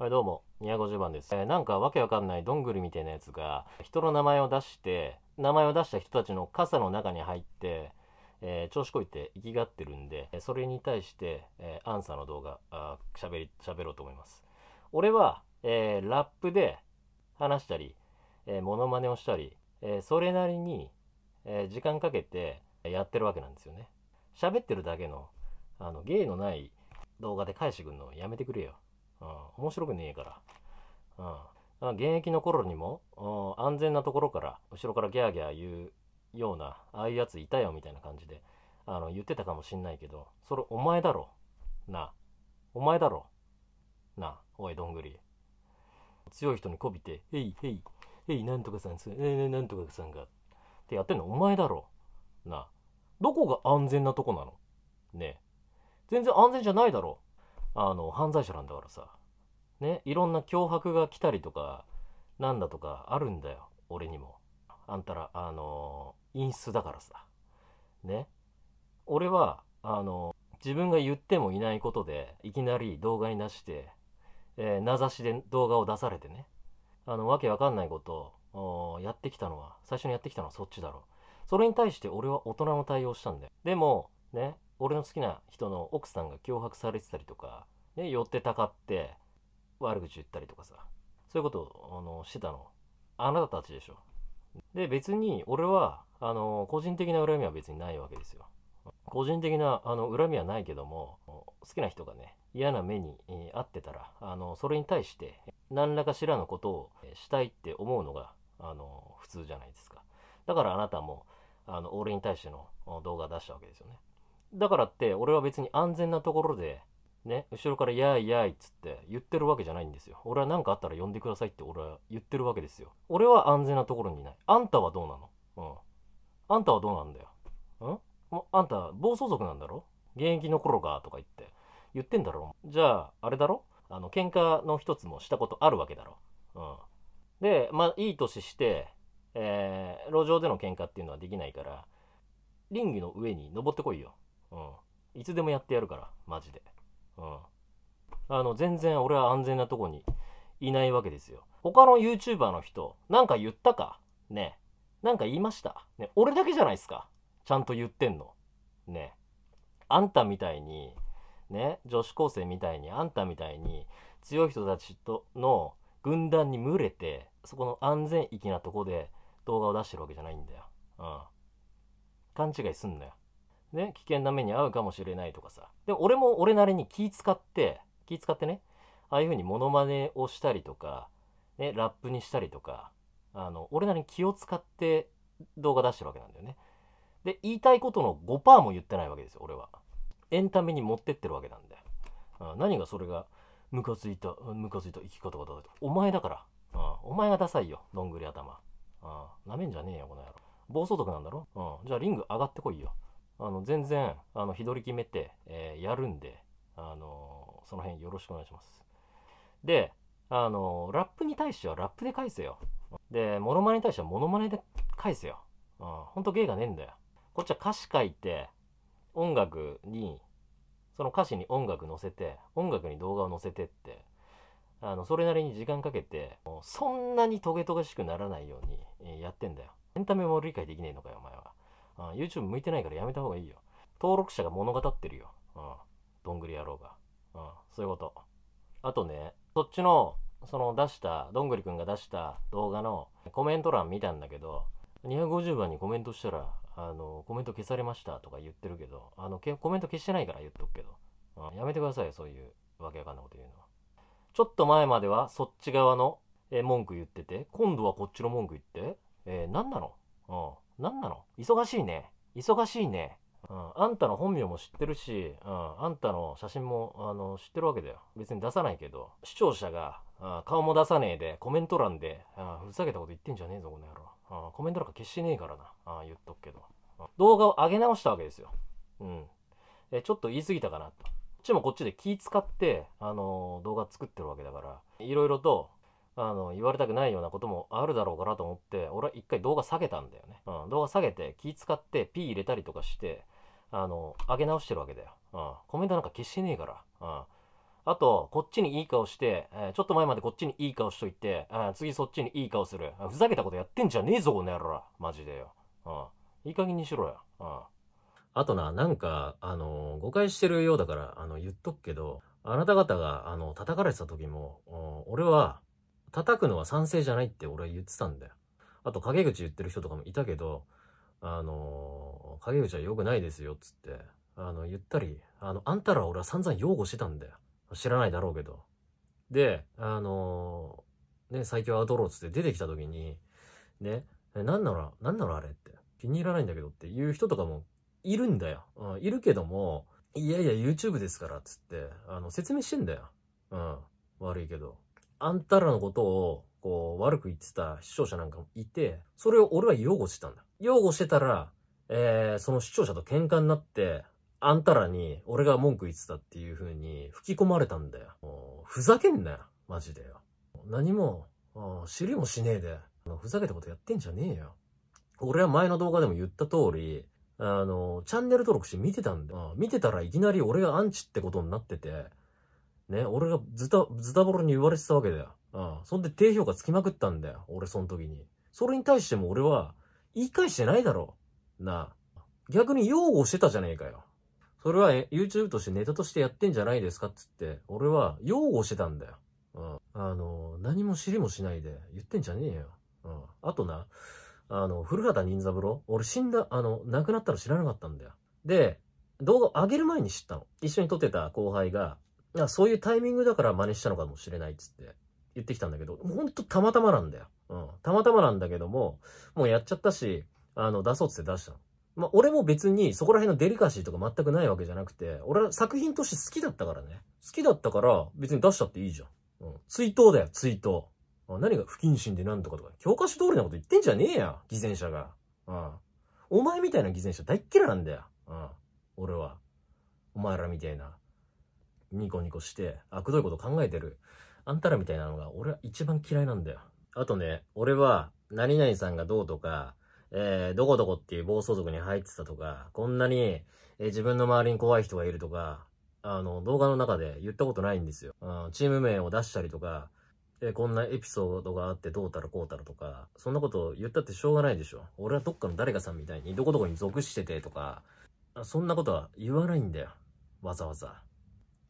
はい、どうも、250番です。えー、なんかわけわかんないどんぐりみたいなやつが、人の名前を出して、名前を出した人たちの傘の中に入って、えー、調子こいて生きがってるんで、それに対して、えー、アンサーの動画、喋り、喋ろうと思います。俺は、えー、ラップで話したり、えー、モノマネをしたり、えー、それなりに、えー、時間かけてやってるわけなんですよね。喋ってるだけの、あの、芸のない動画で返してくんのやめてくれよ。うん、面白くねえから。うん現役の頃にも安全なところから後ろからギャーギャー言うようなああいうやついたよみたいな感じであの言ってたかもしんないけどそれお前だろなお前だろなおいどんぐり強い人にこびて「へいへいへいなんとかさんすえー、なんとかさんが」ってやってんのお前だろなどこが安全なとこなのねえ全然安全じゃないだろあの犯罪者なんだからさねいろんな脅迫が来たりとかなんだとかあるんだよ俺にもあんたらあの陰湿だからさね俺はあの自分が言ってもいないことでいきなり動画に出して、えー、名指しで動画を出されてねあのわけわかんないことをやってきたのは最初にやってきたのはそっちだろうそれに対して俺は大人の対応したんだよでもね俺の好きな人の奥さんが脅迫されてたりとか、ね、寄ってたかって悪口言ったりとかさ、そういうことをあのしてたの。あなたたちでしょ。で、別に俺は、あの、個人的な恨みは別にないわけですよ。個人的なあの恨みはないけども、好きな人がね、嫌な目に、遭ってたら、あの、それに対して、何らかしらのことをしたいって思うのが、あの、普通じゃないですか。だからあなたも、あの、俺に対しての動画出したわけですよね。だからって俺は別に安全なところでね後ろから「やいやい」っつって言ってるわけじゃないんですよ俺は何かあったら呼んでくださいって俺は言ってるわけですよ俺は安全なところにいないあんたはどうなのうんあんたはどうなんだよんもうあんた暴走族なんだろ現役の頃かとか言って言ってんだろじゃああれだろあの喧嘩の一つもしたことあるわけだろうんでまあいい年してえー、路上での喧嘩っていうのはできないからリングの上に登ってこいようん。いつでもやってやるから、マジで。うん。あの、全然俺は安全なとこにいないわけですよ。他の YouTuber の人、なんか言ったかねなんか言いましたね俺だけじゃないですかちゃんと言ってんの。ねあんたみたいに、ね、女子高生みたいに、あんたみたいに、強い人たちとの軍団に群れて、そこの安全域なとこで動画を出してるわけじゃないんだよ。うん。勘違いすんなよ。ね、危険な目に遭うかもしれないとかさ。で、俺も俺なりに気使って、気使ってね、ああいう風にモノマネをしたりとか、ね、ラップにしたりとか、あの、俺なりに気を使って動画出してるわけなんだよね。で、言いたいことの5%も言ってないわけですよ、俺は。エンタメに持ってってるわけなんだよ。何がそれが、ムカついた、ムカついた生き方だと。お前だから。お前がダサいよ、どんぐり頭。なめんじゃねえよ、この野郎。暴走族なんだろうん。じゃあリング上がってこいよ。あの全然あの日取り決めて、えー、やるんで、あのその辺よろしくお願いします。で、あのラップに対してはラップで返せよ。で、モノマネに対してはモノマネで返せよ。うん、ほんと芸がねえんだよ。こっちは歌詞書いて、音楽に、その歌詞に音楽載せて、音楽に動画を載せてって、あのそれなりに時間かけて、もうそんなにトゲトゲしくならないようにやってんだよ。エンタメも理解できねえのかよ、お前は。YouTube 向いてないからやめた方がいいよ。登録者が物語ってるよ。うん。どんぐり野郎が。うん。そういうこと。あとね、そっちの、その出した、どんぐりくんが出した動画のコメント欄見たんだけど、250番にコメントしたら、あの、コメント消されましたとか言ってるけど、あの、けコメント消してないから言っとくけど、うん、やめてくださいよ、そういうわけわかんないこと言うのは。ちょっと前まではそっち側の、え文句言ってて、今度はこっちの文句言って、えー、何なのうん。何なの忙しいね。忙しいね。うん、あんたの本名も知ってるし、うん、あんたの写真もあの知ってるわけだよ。別に出さないけど、視聴者が、あ顔も出さねえで、コメント欄であ、ふざけたこと言ってんじゃねえぞ、この野郎。あコメント欄か消してねえからな。あ言っとくけど。動画を上げ直したわけですよ。うん。えちょっと言い過ぎたかなと。こっちもこっちで気使って、あのー、動画作ってるわけだから、いろいろとあの、言われたくないようなこともあるだろうかなと思って、俺は一回動画下げたんだよね。うん、動画下げて、気使って P 入れたりとかして、あの、上げ直してるわけだよ。うん、コメントなんか消してねえから。うん。あと、こっちにいい顔して、えー、ちょっと前までこっちにいい顔しといて、えー、次そっちにいい顔する。ふざけたことやってんじゃねえぞ、この野郎。マジでよ。うん。いい加減にしろよ。うん。あとな、なんか、あのー、誤解してるようだから、あの、言っとくけど、あなた方が、あの、叩かれてた時も、俺は、叩くのは賛成じゃないって俺は言ってたんだよ。あと、陰口言ってる人とかもいたけど、あの陰口は良くないですよ、っつって、あの、言ったり、あの、あんたらは俺は散々擁護してたんだよ。知らないだろうけど。で、あのね、最強アウトローつって出てきた時に、ね、なんなら、なんならあれって、気に入らないんだけどっていう人とかもいるんだよ。うん、いるけども、いやいや YouTube ですから、つって、あの、説明してんだよ。うん、悪いけど。あんたらのことを、こう、悪く言ってた視聴者なんかもいて、それを俺は擁護してたんだ。擁護してたら、えー、その視聴者と喧嘩になって、あんたらに俺が文句言ってたっていう風に吹き込まれたんだよ。ふざけんなよ。マジでよ。何も、知りもしねえで。ふざけたことやってんじゃねえよ。俺は前の動画でも言った通り、あの、チャンネル登録して見てたんだ。見てたらいきなり俺がアンチってことになってて、ね、俺がズタ、ズタボロに言われてたわけだよ。うん。そんで低評価つきまくったんだよ。俺その時に。それに対しても俺は、言い返してないだろ。なあ。逆に擁護してたじゃねえかよ。それは YouTube としてネタとしてやってんじゃないですかっつって、俺は擁護してたんだよ。うん。あの、何も知りもしないで言ってんじゃねえよ。うん。あとな、あの、古畑任三郎俺死んだ、あの、亡くなったの知らなかったんだよ。で、動画上げる前に知ったの。一緒に撮ってた後輩が、あそういうタイミングだから真似したのかもしれないっつって言ってきたんだけど、ほんとたまたまなんだよ。うん。たまたまなんだけども、もうやっちゃったし、あの、出そうっつって出したの。まあ、俺も別にそこら辺のデリカシーとか全くないわけじゃなくて、俺は作品として好きだったからね。好きだったから別に出したっていいじゃん。うん。追悼だよ、追悼。何が不謹慎でなんとかとか、教科書通りのこと言ってんじゃねえや、偽善者が。うん。お前みたいな偽善者大っ嫌いなんだよ。うん。俺は。お前らみたいな。ニコニコして、あくどいこと考えてる。あんたらみたいなのが俺は一番嫌いなんだよ。あとね、俺は、何々さんがどうとか、えー、どこどこっていう暴走族に入ってたとか、こんなに、えー、自分の周りに怖い人がいるとか、あの、動画の中で言ったことないんですよ。うん、チーム名を出したりとか、え、こんなエピソードがあってどうたらこうたらとか、そんなこと言ったってしょうがないでしょ。俺はどっかの誰かさんみたいにどこどこに属しててとか、そんなことは言わないんだよ。わざわざ。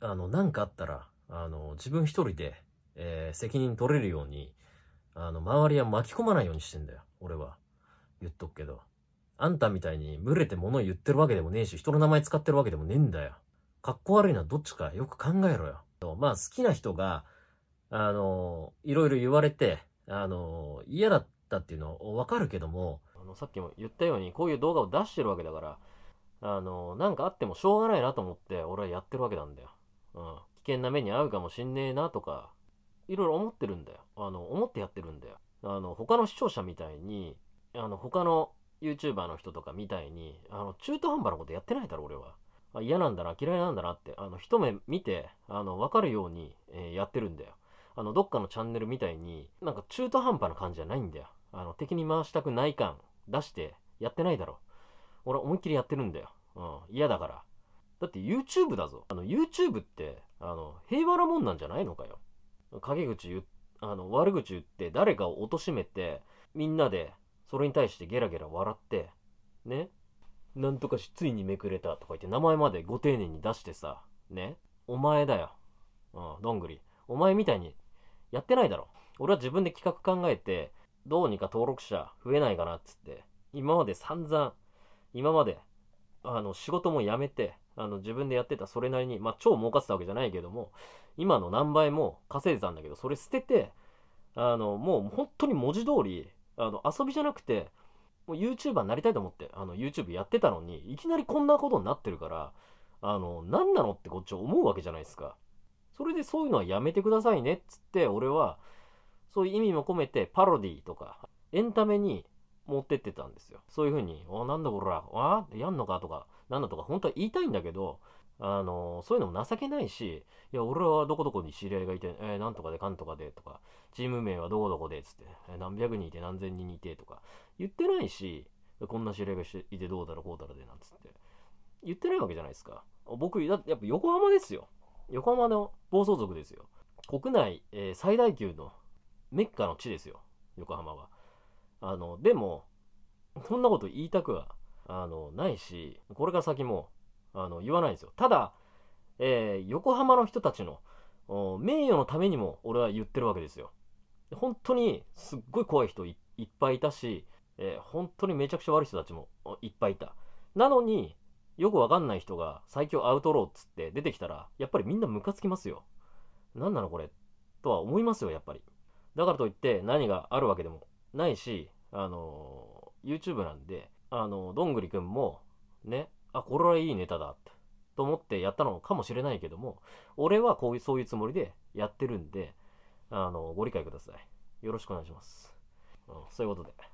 あの、なんかあったら、あの、自分一人で、えー、責任取れるように、あの、周りは巻き込まないようにしてんだよ、俺は。言っとくけど。あんたみたいに群れて物言ってるわけでもねえし、人の名前使ってるわけでもねえんだよ。格好悪いのはどっちかよく考えろよ。まあ好きな人が、あの、いろいろ言われて、あの、嫌だったっていうのはわかるけども、あの、さっきも言ったように、こういう動画を出してるわけだから、あの、なんかあってもしょうがないなと思って、俺はやってるわけなんだよ。うん、危険な目に遭うかもしんねえなとか、いろいろ思ってるんだよ。あの、思ってやってるんだよ。あの、他の視聴者みたいに、あの、他の YouTuber の人とかみたいに、あの、中途半端なことやってないだろ、俺は。あ嫌なんだな、嫌いなんだなって、あの、一目見て、あの、わかるように、えー、やってるんだよ。あの、どっかのチャンネルみたいに、なんか中途半端な感じじゃないんだよ。あの、敵に回したくない感出してやってないだろ。俺は思いっきりやってるんだよ。うん、嫌だから。だって YouTube だぞ。あの、YouTube って、あの、平和なもんなんじゃないのかよ。陰口言あの、悪口言って誰かを貶めて、みんなで、それに対してゲラゲラ笑って、ね。なんとかし、ついにめくれたとか言って名前までご丁寧に出してさ、ね。お前だよ。うん、どんぐり。お前みたいに、やってないだろ。俺は自分で企画考えて、どうにか登録者増えないかなっつって、今まで散々、今まで、あの、仕事も辞めて、あの自分でやってたそれなりに、まあ、超儲かってたわけじゃないけども今の何倍も稼いでたんだけどそれ捨ててあのもう本当に文字通りあの遊びじゃなくてもう YouTuber になりたいと思ってあの YouTube やってたのにいきなりこんなことになってるからあの何なのってこっち思うわけじゃないですか。それでそういうのはやめてくださいねっつって俺はそういう意味も込めてパロディとかエンタメに持ってってたんですよ。そういう風に、おなんだこら、あやんのかとか、なんだとか本当は言いたいんだけど、あのそういうのも情けないし、いや、俺はどこどこに知り合いがいて、えー、なんとかでかんとかでとか、チーム名はどこどこでっつって、えー、何百人いて何千人いてとか、言ってないし、こんな知り合いがいてどうだろうこうだろうでなんつって、言ってないわけじゃないですか。僕、だってやっぱ横浜ですよ。横浜の暴走族ですよ。国内、えー、最大級のメッカの地ですよ、横浜は。あの、でも、そんなこと言いたくはあのないしこれから先もあの言わないんですよただ、えー、横浜の人たちの名誉のためにも俺は言ってるわけですよ本当にすっごい怖い人いっぱいいたし、えー、本当にめちゃくちゃ悪い人たちもいっぱいいたなのによくわかんない人が最強アウトローっつって出てきたらやっぱりみんなムカつきますよ何なのこれとは思いますよやっぱりだからといって何があるわけでもないしあのー、YouTube なんであの、どんぐりくんも、ね、あ、これはいいネタだって、と思ってやったのかもしれないけども、俺はこういう、そういうつもりでやってるんで、あの、ご理解ください。よろしくお願いします。うん、そういうことで。